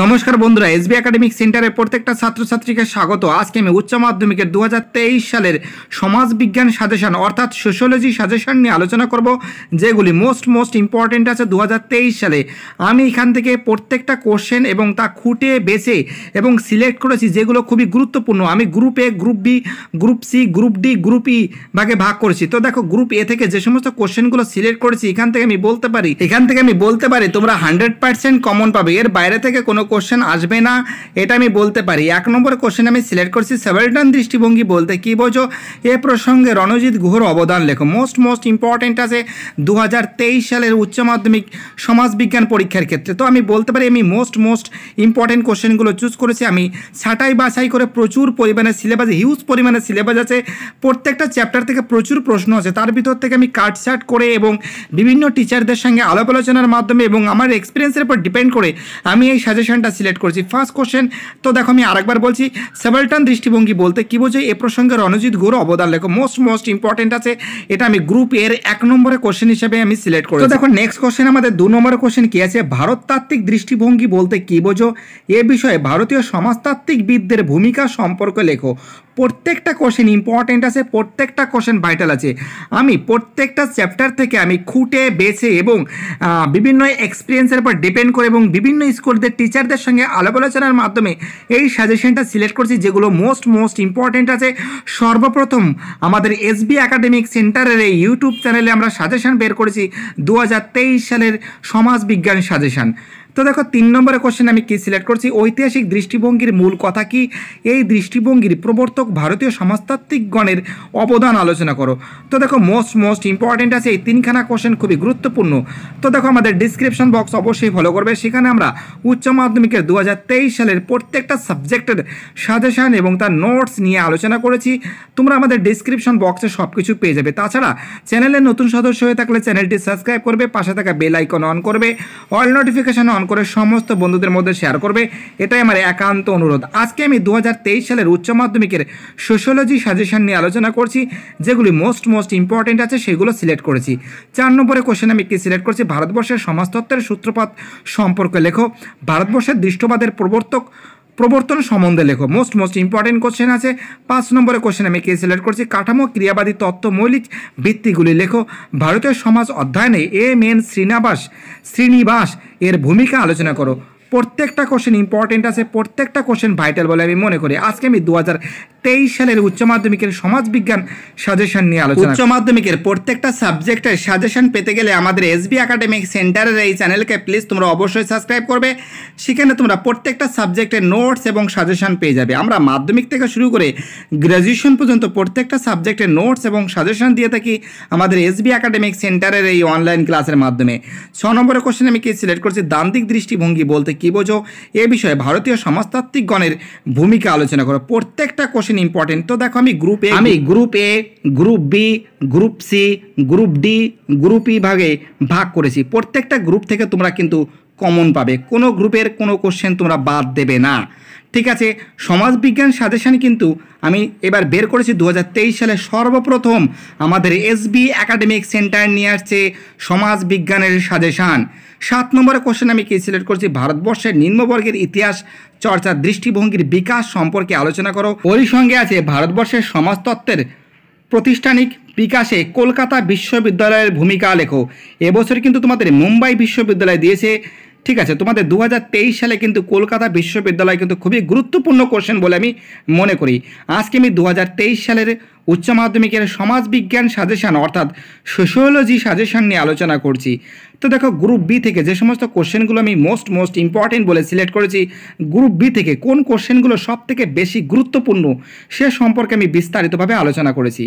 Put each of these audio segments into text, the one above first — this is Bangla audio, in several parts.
নমস্কার বন্ধুরা এসবি একাডেমিক সেন্টারের প্রত্যেকটা ছাত্রছাত্রীকে স্বাগত আজকে আমি উচ্চ মাধ্যমিকের দু সালের সমাজবিজ্ঞান সাজেশন অর্থাৎ সোশ্যোলজি সাজেশন নিয়ে আলোচনা করব যেগুলি মোস্ট মোস্ট ইম্পর্টেন্ট আছে দু সালে আমি এখান থেকে প্রত্যেকটা কোশ্চেন এবং তা খুঁটে বেছে এবং সিলেক্ট করেছি যেগুলো খুবই গুরুত্বপূর্ণ আমি group A group B group C group D group E ভাগে ভাগ করেছি তো দেখো গ্রুপ এ থেকে যে সমস্ত কোশ্চেনগুলো সিলেক্ট করেছি এখান থেকে আমি বলতে পারি এখান থেকে আমি বলতে পারি তোমরা হান্ড্রেড পার্সেন্ট কমন পাবে এর বাইরে থেকে কোনো কোনো কোশ্চেন আসবে না এটা আমি বলতে পারি এক নম্বর কোশ্চেন আমি সিলেক্ট করছি সেভেলটান দৃষ্টিভঙ্গি বলতে কি বোঝো এ প্রসঙ্গে রণজিৎ গুহর অবদান লেখো মোস্ট মোস্ট ইম্পর্টেন্ট আছে দু সালের উচ্চ মাধ্যমিক সমাজবিজ্ঞান পরীক্ষার ক্ষেত্রে তো আমি বলতে পারি আমি মোস্ট মোস্ট ইম্পর্টেন্ট কোশ্চেনগুলো চুজ করেছি আমি ছাটাই বাছাই করে প্রচুর পরিমাণে সিলেবাস হিউজ পরিমাণে সিলেবাস আছে প্রত্যেকটা চ্যাপ্টার থেকে প্রচুর প্রশ্ন আছে তার ভিতর থেকে আমি কাটছাট করে এবং বিভিন্ন টিচারদের সঙ্গে আলাপ আলোচনার মাধ্যমে এবং আমার এক্সপিরিয়েন্সের উপর ডিপেন্ড করে আমি এই সাজেশন অপশানটা সিলেক্ট করেছি ফার্স্ট কোশ্চেন তো দেখো আমি আরেকবার বলছি সেভালটান দৃষ্টিভঙ্গি বলতে কি বোঝায় এ প্রসঙ্গে রণজিৎ গুরু অবদান লেখো মোস্ট মোস্ট ইম্পর্টেন্ট আছে এটা আমি গ্রুপ এর এক নম্বরের কোশ্চেন হিসেবে আমি সিলেক্ট করেছি দেখো নেক্সট কোশ্চেন আমাদের দু নম্বরের কোশ্চেন কি আছে ভারততাত্ত্বিক দৃষ্টিভঙ্গি বলতে কি বোঝো এ বিষয়ে ভারতীয় সমাজতাত্ত্বিকবিদদের ভূমিকা সম্পর্কে লেখো প্রত্যেকটা কোশ্চেন ইম্পর্টেন্ট আছে প্রত্যেকটা কোশ্চেন ভাইটাল আছে আমি প্রত্যেকটা চ্যাপ্টার থেকে আমি খুঁটে বেছে এবং বিভিন্ন এক্সপিরিয়েন্সের উপর ডিপেন্ড করে এবং বিভিন্ন স্কুলদের টিচারদের সঙ্গে আলাপ আলোচনার মাধ্যমে এই সাজেশনটা সিলেক্ট করছি যেগুলো মোস্ট মোস্ট ইম্পর্টেন্ট আছে সর্বপ্রথম আমাদের এসবি একাডেমিক সেন্টারের এই ইউটিউব চ্যানেলে আমরা সাজেশন বের করেছি দু সালের বিজ্ঞান সাজেশন তো দেখো তিন নম্বরে কোশ্চেন আমি কি সিলেক্ট করছি ঐতিহাসিক দৃষ্টিভঙ্গির মূল কথা কি এই দৃষ্টিভঙ্গির প্রবর্তক ভারতীয় সমাজতাত্ত্বিকগণের অবদান আলোচনা করো তো দেখো মোস্ট মোস্ট ইম্পর্টেন্ট আছে এই তিনখানা কোশ্চেন খুবই গুরুত্বপূর্ণ তো দেখো আমাদের ডিসক্রিপশন বক্স অবশ্যই ফলো করবে সেখানে আমরা উচ্চ মাধ্যমিকের দু সালের প্রত্যেকটা সাবজেক্টের সাজেশান এবং তার নোটস নিয়ে আলোচনা করেছি তোমরা আমাদের ডিসক্রিপশন বক্সে সব কিছু পেয়ে যাবে তাছাড়া চ্যানেলের নতুন সদস্য হয়ে থাকলে চ্যানেলটি সাবস্ক্রাইব করবে পাশে থাকা বেল আইকন অন করবে অল নোটিফিকেশন অন নাম করে সমস্ত বন্ধুদের মধ্যে শেয়ার করবে এটাই আমার একান্ত অনুরোধ আজকে আমি দু সালের উচ্চ মাধ্যমিকের সোশ্যোলজি সাজেশন নিয়ে আলোচনা করছি যেগুলি মোস্ট মোস্ট ইম্পর্টেন্ট আছে সেগুলো সিলেক্ট করেছি চার নম্বরে কোশ্চেন আমি একটি সিলেক্ট করছি ভারতবর্ষের সমাজতত্ত্বের সূত্রপাত সম্পর্কে লেখো ভারতবর্ষের দৃষ্টবাদের প্রবর্তক প্রবর্তন সম্বন্ধে লেখো মোস্ট মোস্ট ইম্পর্টেন্ট কোশ্চেন আছে পাঁচ নম্বরে কোশ্চেন আমি কে সিলেক্ট করছি কাঠামো ক্রিয়াবাদী তত্ত্ব মৌলিক ভিত্তিগুলি লেখো ভারতীয় সমাজ অধ্যয়নে এম এন শ্রীনিবাস শ্রীনিবাস এর ভূমিকা আলোচনা করো প্রত্যেকটা কোশ্চেন ইম্পর্টেন্ট আছে প্রত্যেকটা কোশ্চেন ভাইটাল বলে আমি মনে করি আজকে আমি দু হাজার তেইশ সালের উচ্চ মাধ্যমিকের সমাজবিজ্ঞান সাজেশন নিয়ে আলোচনা উচ্চ মাধ্যমিকের প্রত্যেকটা সাবজেক্টের সাজেশন পেতে গেলে আমাদের এসবি একাডেমিক সেন্টারের এই চ্যানেলকে প্লিজ তোমরা অবশ্যই সাবস্ক্রাইব করবে সেখানে তোমরা প্রত্যেকটা সাবজেক্টের নোটস এবং সাজেশন পেয়ে যাবে আমরা মাধ্যমিক থেকে শুরু করে গ্র্যাজুয়েশন পর্যন্ত প্রত্যেকটা সাবজেক্টের নোটস এবং সাজেশন দিয়ে থাকি আমাদের এসবি একাডেমিক সেন্টারের এই অনলাইন ক্লাসের মাধ্যমে ছ নম্বরে কোশ্চেন আমি কি সিলেক্ট করছি দান্তিক দৃষ্টিভঙ্গি বলতে কী বোঝো এ বিষয়ে ভারতীয় সমাজতাত্ত্বিকগণের ভূমিকা আলোচনা করো প্রত্যেকটা কোশ্চেন কোশ্চেন ইম্পর্টেন্ট তো দেখো আমি গ্রুপ এ আমি group A group B group C group D group E ভাগে ভাগ করেছি প্রত্যেকটা গ্রুপ থেকে তোমরা কিন্তু কমন পাবে কোনো গ্রুপের কোনো কোশ্চেন তোমরা বাদ দেবে না ঠিক আছে সমাজবিজ্ঞান সাজেশান কিন্তু আমি এবার বের করেছি দু সালে সর্বপ্রথম আমাদের এসবি একাডেমিক সেন্টার নিয়ে আসছে সমাজ বিজ্ঞানের সাজেশান সাত নম্বরে কোশ্চেন আমি কি সিলেক্ট করছি ভারতবর্ষের নিম্নবর্গের ইতিহাস চর্চা দৃষ্টিভঙ্গির বিকাশ সম্পর্কে আলোচনা করো ওই সঙ্গে আছে ভারতবর্ষের সমাজতত্ত্বের প্রতিষ্ঠানিক বিকাশে কলকাতা বিশ্ববিদ্যালয়ের ভূমিকা লেখো এবছর কিন্তু তোমাদের মুম্বাই বিশ্ববিদ্যালয় দিয়েছে ঠিক আছে তোমাদের দু সালে কিন্তু কলকাতা বিশ্ববিদ্যালয় কিন্তু খুবই গুরুত্বপূর্ণ কোশ্চেন বলে আমি মনে করি আজকে আমি দু সালের উচ্চ মাধ্যমিকের সমাজবিজ্ঞান সাজেশান অর্থাৎ সোশিওলজি সাজেশান নিয়ে আলোচনা করছি তো দেখো গ্রুপ বি থেকে যে সমস্ত কোশ্চেনগুলো আমি মোস্ট মোস্ট ইম্পর্টেন্ট বলে সিলেক্ট করেছি গ্রুপ বি থেকে কোন কোশ্চেনগুলো সব থেকে বেশি গুরুত্বপূর্ণ সে সম্পর্কে আমি বিস্তারিতভাবে আলোচনা করেছি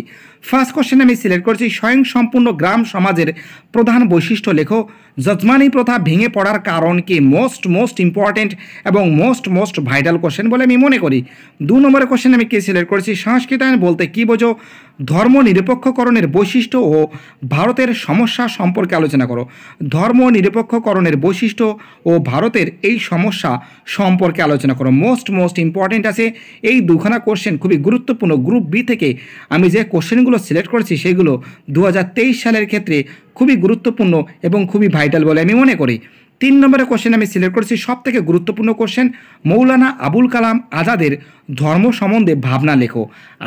ফার্স্ট কোশ্চেন আমি সিলেক্ট করেছি স্বয়ং সম্পূর্ণ গ্রাম সমাজের প্রধান বৈশিষ্ট্য লেখো যজমানি প্রথা ভেঙে পড়ার কারণ কি মোস্ট মোস্ট ইম্পর্টেন্ট এবং মোস্ট মোস্ট ভাইটাল কোশ্চেন বলে আমি মনে করি দু নম্বরের কোশ্চেন আমি কে সিলেক্ট করেছি সংস্কৃত বলতে কী বোঝো ধর্মনিরপেক্ষকরণের বৈশিষ্ট্য ও ভারতের সমস্যা সম্পর্কে আলোচনা করো ধর্মনিরপেক্ষকরণের বৈশিষ্ট্য ও ভারতের এই সমস্যা সম্পর্কে আলোচনা করো মোস্ট মোস্ট ইম্পর্টেন্ট আছে এই দুখানা কোশ্চেন খুবই গুরুত্বপূর্ণ গ্রুপ বি থেকে আমি যে কোশ্চেনগুলো সিলেক্ট করেছি সেগুলো দু সালের ক্ষেত্রে খুবই গুরুত্বপূর্ণ এবং খুবই ভাইটাল বলে আমি মনে করি তিন নম্বরের কোশ্চেন আমি সিলেক্ট করেছি সবথেকে গুরুত্বপূর্ণ কোশ্চেন মৌলানা আবুল কালাম আজাদের ধর্ম সম্বন্ধে ভাবনা লেখো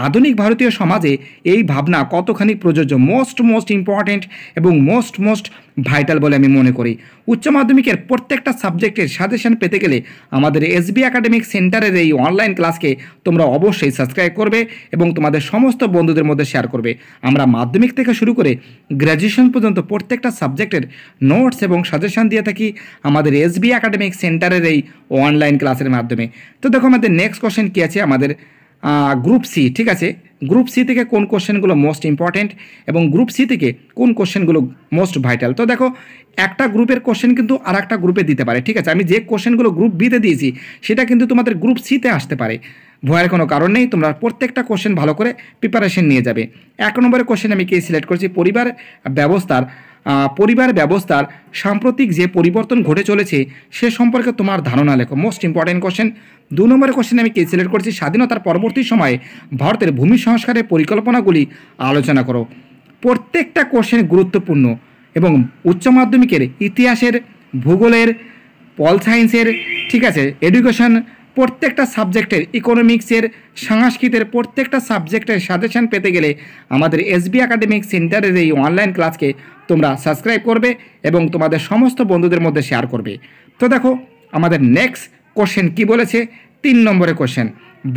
আধুনিক ভারতীয় সমাজে এই ভাবনা কতখানি প্রযোজ্য মোস্ট মোস্ট ইম্পর্ট্যান্ট এবং মোস্ট মোস্ট ভাইটাল বলে আমি মনে করি উচ্চ মাধ্যমিকের প্রত্যেকটা সাবজেক্টের সাজেশন পেতে গেলে আমাদের এসবি একাডেমিক সেন্টারের এই অনলাইন ক্লাসকে তোমরা অবশ্যই সাবস্ক্রাইব করবে এবং তোমাদের সমস্ত বন্ধুদের মধ্যে শেয়ার করবে আমরা মাধ্যমিক থেকে শুরু করে গ্র্যাজুয়েশন পর্যন্ত প্রত্যেকটা সাবজেক্টের নোটস এবং সাজেশন দিয়ে থাকি আমাদের এসবি একাডেমিক সেন্টারের এই অনলাইন ক্লাসের মাধ্যমে তো দেখো আমাদের নেক্সট কোশ্চেন কী গেছে আমাদের গ্রুপ সি ঠিক আছে গ্রুপ সি থেকে কোন কোশ্চেনগুলো মোস্ট ইম্পর্ট্যান্ট এবং গ্রুপ সি থেকে কোন কোশ্চেনগুলো মোস্ট ভাইটাল তো দেখো একটা গ্রুপের কোশ্চেন কিন্তু আর একটা গ্রুপে দিতে পারে ঠিক আছে আমি যে কোশ্চেনগুলো গ্রুপ বিতে দিয়েছি সেটা কিন্তু তোমাদের গ্রুপ সিতে আসতে পারে ভয়ের কোনো কারণ নেই তোমরা প্রত্যেকটা কোশ্চেন ভালো করে প্রিপারেশন নিয়ে যাবে এক নম্বরের কোশ্চেন আমি কে সিলেক্ট করছি পরিবার ব্যবস্থার পরিবার ব্যবস্থার সাম্প্রতিক যে পরিবর্তন ঘটে চলেছে সে সম্পর্কে তোমার ধারণা লেখো মোস্ট ইম্পর্ট্যান্ট কোশ্চেন দু নম্বরের কোশ্চেন আমি কে সিলেক্ট করেছি স্বাধীনতার পরবর্তী সময়ে ভারতের ভূমি সংস্কারের পরিকল্পনাগুলি আলোচনা করো প্রত্যেকটা কোশ্চেন গুরুত্বপূর্ণ এবং উচ্চ মাধ্যমিকের ইতিহাসের ভূগোলের পল সায়েন্সের ঠিক আছে এডুকেশন প্রত্যেকটা সাবজেক্টের ইকোনমিক্সের সংস্কৃতের প্রত্যেকটা সাবজেক্টের সাজেশন পেতে গেলে আমাদের এসবি একাডেমিক সেন্টারের এই অনলাইন ক্লাসকে তোমরা সাবস্ক্রাইব করবে এবং তোমাদের সমস্ত বন্ধুদের মধ্যে শেয়ার করবে তো দেখো আমাদের নেক্সট কোশ্চেন কি বলেছে তিন নম্বরের কোশ্চেন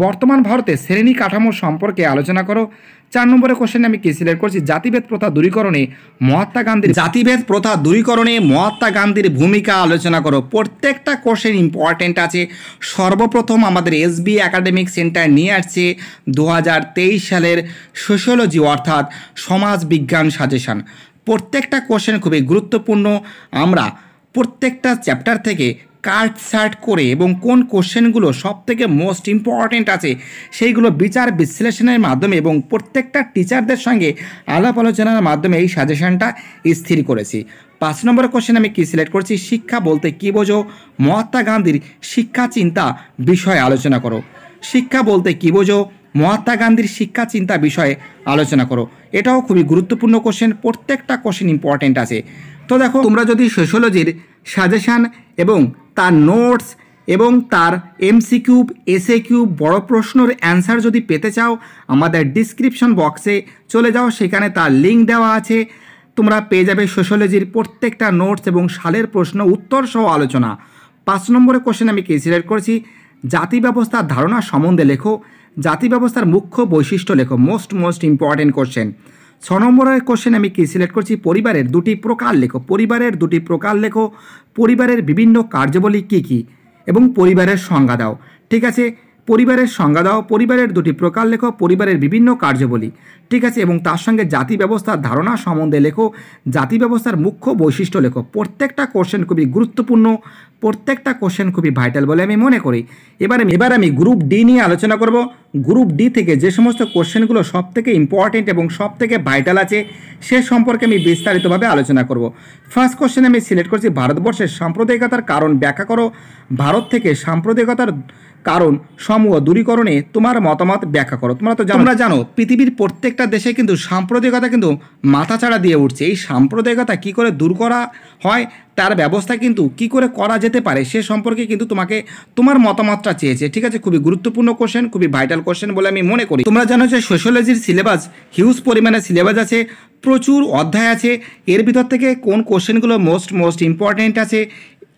বর্তমান ভারতে শ্রেণী কাঠামো সম্পর্কে আলোচনা করো চার নম্বরে কোশ্চেন আমি কি সিলেক্ট করছি জাতিভেদ প্রথা দূরীকরণে মহাত্মা গান্ধীর জাতিভেদ প্রথা দূরীকরণে মহাত্মা গান্ধীর ভূমিকা আলোচনা করো প্রত্যেকটা কোশ্চেন ইম্পর্টেন্ট আছে সর্বপ্রথম আমাদের এসবি একাডেমিক সেন্টার নিয়ে আসছে দু সালের সোশিওলজি অর্থাৎ সমাজ বিজ্ঞান সাজেশন প্রত্যেকটা কোশ্চেন খুবই গুরুত্বপূর্ণ আমরা প্রত্যেকটা চ্যাপ্টার থেকে কার্ট সার্ট করে এবং কোন কোশ্চেনগুলো সবথেকে মোস্ট ইম্পর্ট্যান্ট আছে সেইগুলো বিচার বিশ্লেষণের মাধ্যমে এবং প্রত্যেকটা টিচারদের সঙ্গে আলাপ আলোচনার মাধ্যমে এই সাজেশনটা স্থির করেছি পাঁচ নম্বর কোশ্চেন আমি কী সিলেক্ট করছি শিক্ষা বলতে কী বোঝো মহাত্মা গান্ধীর শিক্ষা চিন্তা বিষয়ে আলোচনা করো শিক্ষা বলতে কী বোঝো মহাত্মা গান্ধীর শিক্ষা চিন্তা বিষয়ে আলোচনা করো এটাও খুবই গুরুত্বপূর্ণ কোশ্চেন প্রত্যেকটা কোশ্চেন ইম্পর্ট্যান্ট আছে তো দেখো তোমরা যদি সোশ্যোলজির সাজেশান এবং তার নোটস এবং তার এমসি কিউব এসএ কিউব বড় প্রশ্নর অ্যান্সার যদি পেতে চাও আমাদের ডিসক্রিপশন বক্সে চলে যাও সেখানে তার লিঙ্ক দেওয়া আছে তোমরা পেয়ে যাবে সোশ্যোলজির প্রত্যেকটা নোটস এবং সালের প্রশ্ন উত্তর সহ আলোচনা পাঁচ নম্বরে কোশ্চেন আমি কনসিডার করেছি জাতি ব্যবস্থার ধারণা সম্বন্ধে লেখো জাতি ব্যবস্থার মুখ্য বৈশিষ্ট্য লেখো মোস্ট মোস্ট ইম্পর্টেন্ট কোশ্চেন ছ নম্বরের কোশ্চেন আমি কি সিলেক্ট করছি পরিবারের দুটি প্রকার লেখো পরিবারের দুটি প্রকার লেখো পরিবারের বিভিন্ন কার্যবলী কি কি এবং পরিবারের সংজ্ঞা দাও ঠিক আছে পরিবারের সংজ্ঞা দাও পরিবারের দুটি প্রকার লেখো পরিবারের বিভিন্ন কার্যাবলী ঠিক আছে এবং তার সঙ্গে জাতি ব্যবস্থার ধারণা সম্বন্ধে লেখো জাতি ব্যবস্থার মুখ্য বৈশিষ্ট্য লেখো প্রত্যেকটা কোশ্চেন খুবই গুরুত্বপূর্ণ প্রত্যেকটা কোশ্চেন খুবই ভাইটাল বলে আমি মনে করি এবার আমি এবার আমি গ্রুপ ডি নিয়ে আলোচনা করব গ্রুপ ডি থেকে যে সমস্ত কোশ্চেনগুলো সব থেকে ইম্পর্টেন্ট এবং সব থেকে ভাইটাল আছে সে সম্পর্কে আমি বিস্তারিতভাবে আলোচনা করব ফার্স্ট কোশ্চেন আমি সিলেক্ট করছি ভারতবর্ষের সাম্প্রদায়িকতার কারণ ব্যাখ্যা করো ভারত থেকে সাম্প্রদায়িকতার কারণ সমূহ দূরীকরণে তোমার মতামত ব্যাখ্যা করো তোমরা তো তোমরা জানো পৃথিবীর প্রত্যেকটা প্রত্যেকটা দেশে কিন্তু সাম্প্রদায়িকতা কিন্তু ছাড়া দিয়ে উঠছে এই সাম্প্রদায়িকতা কি করে দূর করা হয় তার ব্যবস্থা কিন্তু কি করে করা যেতে পারে সে সম্পর্কে কিন্তু তোমাকে তোমার মতামতটা চেয়েছে ঠিক আছে খুবই গুরুত্বপূর্ণ কোশ্চেন খুবই ভাইটাল কোশ্চেন বলে আমি মনে করি তোমরা জানো যে সোশ্যোলজির সিলেবাস হিউজ পরিমাণে সিলেবাস আছে প্রচুর অধ্যায় আছে এর ভিতর থেকে কোন কোশ্চেনগুলো মোস্ট মোস্ট ইম্পর্টেন্ট আছে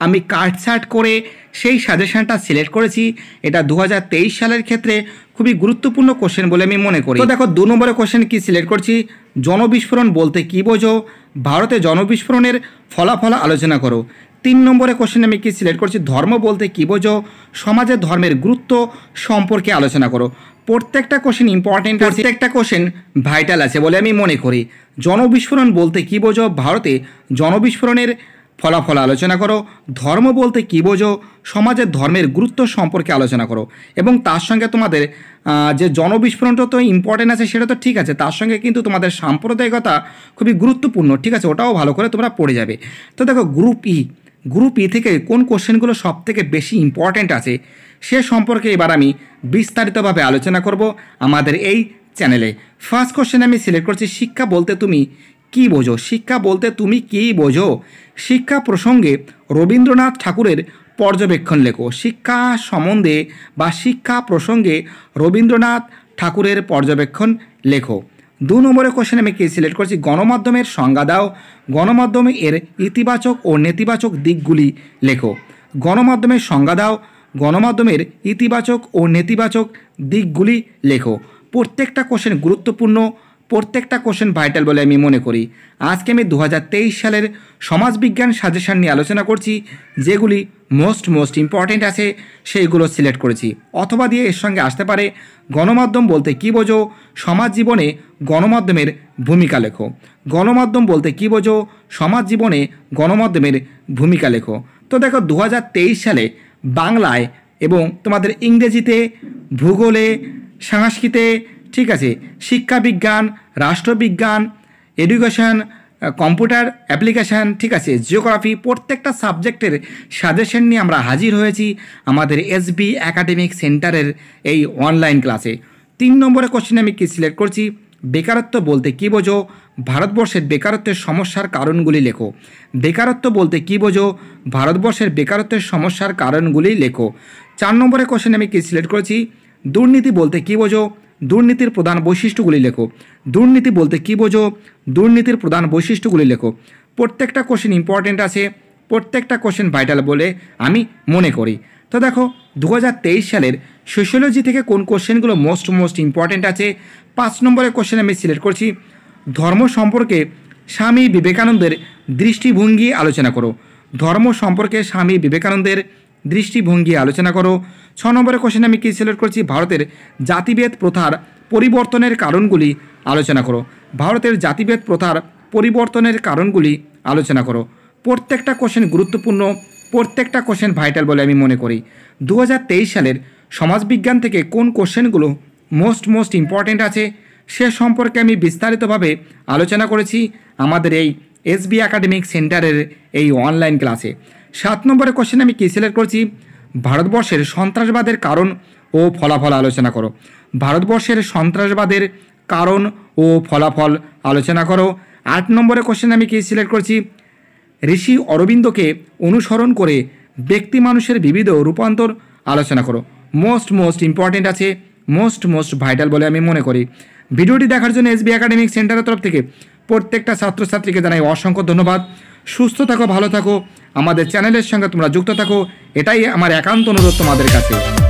আমি সার্ট করে সেই সাজেশনটা সিলেক্ট করেছি এটা দু সালের ক্ষেত্রে খুবই গুরুত্বপূর্ণ কোশ্চেন বলে আমি মনে করি তো দেখো দু নম্বরে কোশ্চেন কী সিলেক্ট করছি জনবিস্ফোরণ বলতে কী বোঝো ভারতে জনবিস্ফোরণের ফলাফল আলোচনা করো তিন নম্বরে কোশ্চেন আমি কি সিলেক্ট করছি ধর্ম বলতে কী বোঝো সমাজে ধর্মের গুরুত্ব সম্পর্কে আলোচনা করো প্রত্যেকটা কোশ্চেন ইম্পর্টেন্ট প্রত্যেকটা কোশ্চেন ভাইটাল আছে বলে আমি মনে করি জনবিস্ফোরণ বলতে কী বোঝো ভারতে জনবিস্ফোরণের ফলাফল আলোচনা করো ধর্ম বলতে কী বোঝো সমাজের ধর্মের গুরুত্ব সম্পর্কে আলোচনা করো এবং তার সঙ্গে তোমাদের যে জনবিস্ফোরণটা তো ইম্পর্টেন্ট আছে সেটা তো ঠিক আছে তার সঙ্গে কিন্তু তোমাদের সাম্প্রদায়িকতা খুবই গুরুত্বপূর্ণ ঠিক আছে ওটাও ভালো করে তোমরা পড়ে যাবে তো দেখো গ্রুপ ই গ্রুপ ই থেকে কোন কোশ্চেনগুলো সব থেকে বেশি ইম্পর্ট্যান্ট আছে সে সম্পর্কে এবার আমি বিস্তারিতভাবে আলোচনা করব আমাদের এই চ্যানেলে ফার্স্ট কোশ্চেন আমি সিলেক্ট করছি শিক্ষা বলতে তুমি কি বোঝো শিক্ষা বলতে তুমি কি বোঝো শিক্ষা প্রসঙ্গে রবীন্দ্রনাথ ঠাকুরের পর্যবেক্ষণ লেখো শিক্ষা সম্বন্ধে বা শিক্ষা প্রসঙ্গে রবীন্দ্রনাথ ঠাকুরের পর্যবেক্ষণ লেখো দু নম্বরের কোশ্চেন আমি কে সিলেক্ট করছি গণমাধ্যমের সংজ্ঞা দাও গণমাধ্যমে এর ইতিবাচক ও নেতিবাচক দিকগুলি লেখো গণমাধ্যমের সংজ্ঞা দাও গণমাধ্যমের ইতিবাচক ও নেতিবাচক দিকগুলি লেখো প্রত্যেকটা কোশ্চেন গুরুত্বপূর্ণ প্রত্যেকটা কোশ্চেন ভাইটাল বলে আমি মনে করি আজকে আমি দু সালের সমাজবিজ্ঞান সাজেশান নিয়ে আলোচনা করছি যেগুলি মোস্ট মোস্ট ইম্পর্টেন্ট আছে সেইগুলো সিলেক্ট করেছি অথবা দিয়ে এর সঙ্গে আসতে পারে গণমাধ্যম বলতে কি বোঝো সমাজ জীবনে গণমাধ্যমের ভূমিকা লেখো গণমাধ্যম বলতে কি বোঝো সমাজ জীবনে গণমাধ্যমের ভূমিকা লেখো তো দেখো দু সালে বাংলায় এবং তোমাদের ইংরেজিতে ভূগোলে সংস্কৃতে ঠিক আছে শিক্ষা বিজ্ঞান রাষ্ট্রবিজ্ঞান এডুকেশান কম্পিউটার অ্যাপ্লিকেশান ঠিক আছে জিওগ্রাফি প্রত্যেকটা সাবজেক্টের সাজেশন নিয়ে আমরা হাজির হয়েছি আমাদের এসবি একাডেমিক সেন্টারের এই অনলাইন ক্লাসে তিন নম্বরের কোশ্চেন আমি কী সিলেক্ট করছি বেকারত্ব বলতে কী বোঝো ভারতবর্ষের বেকারত্বের সমস্যার কারণগুলি লেখো বেকারত্ব বলতে কী বোঝো ভারতবর্ষের বেকারত্বের সমস্যার কারণগুলি লেখো চার নম্বরের কোশ্চেন আমি কী সিলেক্ট করেছি দুর্নীতি বলতে কী বোঝো দুর্নীতির প্রধান বৈশিষ্ট্যগুলি লেখো দুর্নীতি বলতে কী বোঝো দুর্নীতির প্রধান বৈশিষ্ট্যগুলি লেখো প্রত্যেকটা কোশ্চেন ইম্পর্টেন্ট আছে প্রত্যেকটা কোশ্চেন ভাইটাল বলে আমি মনে করি তো দেখো দু সালের সোশ্যোলজি থেকে কোন কোশ্চেনগুলো মোস্ট মোস্ট ইম্পর্টেন্ট আছে পাঁচ নম্বরের কোশ্চেন আমি সিলেক্ট করছি ধর্ম সম্পর্কে স্বামী বিবেকানন্দের দৃষ্টিভঙ্গি আলোচনা করো ধর্ম সম্পর্কে স্বামী বিবেকানন্দের দৃষ্টিভঙ্গি আলোচনা করো ছ নম্বরের কোশ্চেন আমি কী সিলেক্ট করছি ভারতের জাতিভেদ প্রথার পরিবর্তনের কারণগুলি আলোচনা করো ভারতের জাতিভেদ প্রথার পরিবর্তনের কারণগুলি আলোচনা করো প্রত্যেকটা কোশ্চেন গুরুত্বপূর্ণ প্রত্যেকটা কোশ্চেন ভাইটাল বলে আমি মনে করি দু সালের সমাজবিজ্ঞান থেকে কোন কোশ্চেনগুলো মোস্ট মোস্ট ইম্পর্ট্যান্ট আছে সে সম্পর্কে আমি বিস্তারিতভাবে আলোচনা করেছি আমাদের এই এসবি একাডেমিক সেন্টারের এই অনলাইন ক্লাসে সাত নম্বরে কোশ্চেন আমি কী সিলেক্ট করছি ভারতবর্ষের সন্ত্রাসবাদের কারণ ও ফলাফল আলোচনা করো ভারতবর্ষের সন্ত্রাসবাদের কারণ ও ফলাফল আলোচনা করো আট নম্বরে কোশ্চেন আমি কী সিলেক্ট করছি ঋষি অরবিন্দকে অনুসরণ করে ব্যক্তি মানুষের বিবিধ রূপান্তর আলোচনা করো মোস্ট মোস্ট ইম্পর্টেন্ট আছে মোস্ট মোস্ট ভাইটাল বলে আমি মনে করি ভিডিওটি দেখার জন্য এসবি একাডেমিক সেন্টারের তরফ থেকে প্রত্যেকটা ছাত্রছাত্রীকে জানাই অসংখ্য ধন্যবাদ সুস্থ থাকো ভালো থাকো আমাদের চ্যানেলের সঙ্গে তোমরা যুক্ত থাকো এটাই আমার একান্ত অনুরোধ তোমাদের কাছে